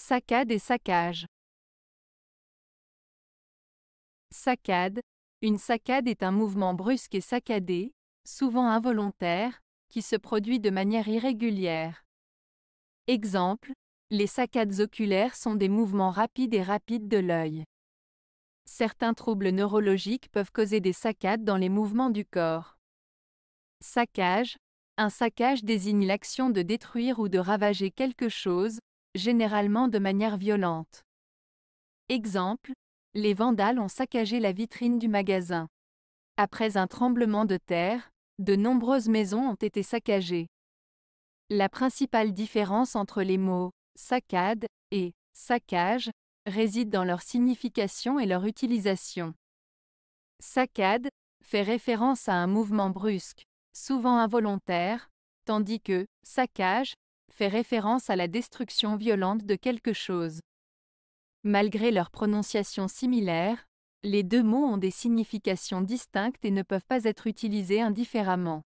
Saccade et saccage. Saccade. Une saccade est un mouvement brusque et saccadé, souvent involontaire, qui se produit de manière irrégulière. Exemple, les saccades oculaires sont des mouvements rapides et rapides de l'œil. Certains troubles neurologiques peuvent causer des saccades dans les mouvements du corps. Saccage. Un saccage désigne l'action de détruire ou de ravager quelque chose, généralement de manière violente. Exemple, les vandales ont saccagé la vitrine du magasin. Après un tremblement de terre, de nombreuses maisons ont été saccagées. La principale différence entre les mots saccade et saccage réside dans leur signification et leur utilisation. Saccade fait référence à un mouvement brusque, souvent involontaire, tandis que saccage fait référence à la destruction violente de quelque chose. Malgré leur prononciation similaire, les deux mots ont des significations distinctes et ne peuvent pas être utilisés indifféremment.